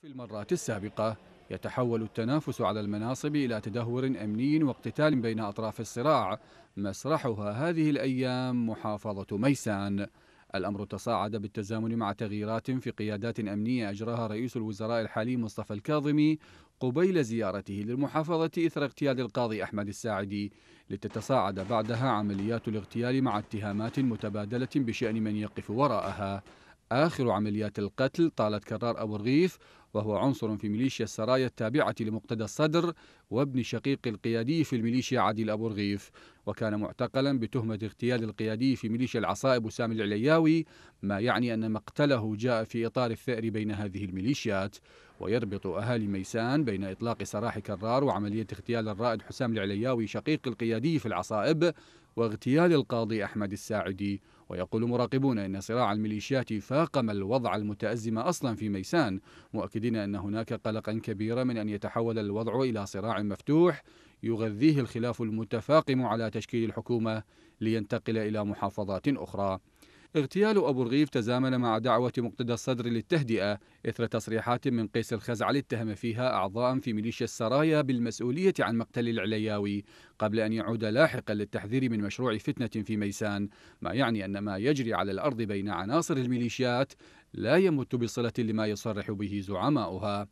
في المرات السابقة يتحول التنافس على المناصب إلى تدهور أمني واقتتال بين أطراف الصراع مسرحها هذه الأيام محافظة ميسان الأمر تصاعد بالتزامن مع تغييرات في قيادات أمنية أجراها رئيس الوزراء الحالي مصطفى الكاظمي قبيل زيارته للمحافظة إثر اغتيال القاضي أحمد الساعدي لتتصاعد بعدها عمليات الاغتيال مع اتهامات متبادلة بشأن من يقف وراءها آخر عمليات القتل طالت كرار أبو الرغيف وهو عنصر في ميليشيا السرايا التابعة لمقتدى الصدر وابن شقيق القيادي في الميليشيا عادل أبو الرغيف وكان معتقلا بتهمة اغتيال القيادي في ميليشيا العصائب وسام العلياوي ما يعني أن مقتله جاء في إطار الثأر بين هذه الميليشيات ويربط أهالي ميسان بين إطلاق سراح كرار وعملية اغتيال الرائد حسام العلياوي شقيق القيادي في العصائب واغتيال القاضي أحمد الساعدي ويقول مراقبون إن صراع الميليشيات فاقم الوضع المتأزم أصلا في ميسان مؤكدين أن هناك قلقا كبيرا من أن يتحول الوضع إلى صراع مفتوح يغذيه الخلاف المتفاقم على تشكيل الحكومة لينتقل إلى محافظات أخرى اغتيال أبو الغيف تزامن مع دعوة مقتدى الصدر للتهدئة إثر تصريحات من قيس الخزعلي اتهم فيها أعضاء في ميليشيا السرايا بالمسؤولية عن مقتل العلياوي قبل أن يعود لاحقا للتحذير من مشروع فتنة في ميسان ما يعني أن ما يجري على الأرض بين عناصر الميليشيات لا يمت بصلة لما يصرح به زعماؤها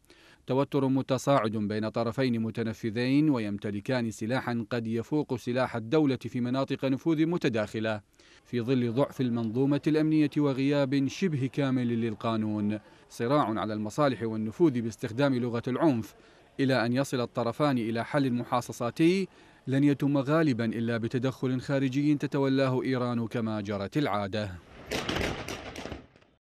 توتر متصاعد بين طرفين متنفذين ويمتلكان سلاحا قد يفوق سلاح الدولة في مناطق نفوذ متداخلة في ظل ضعف المنظومة الأمنية وغياب شبه كامل للقانون صراع على المصالح والنفوذ باستخدام لغة العنف إلى أن يصل الطرفان إلى حل محاصصاتي لن يتم غالبا إلا بتدخل خارجي تتولاه إيران كما جرت العادة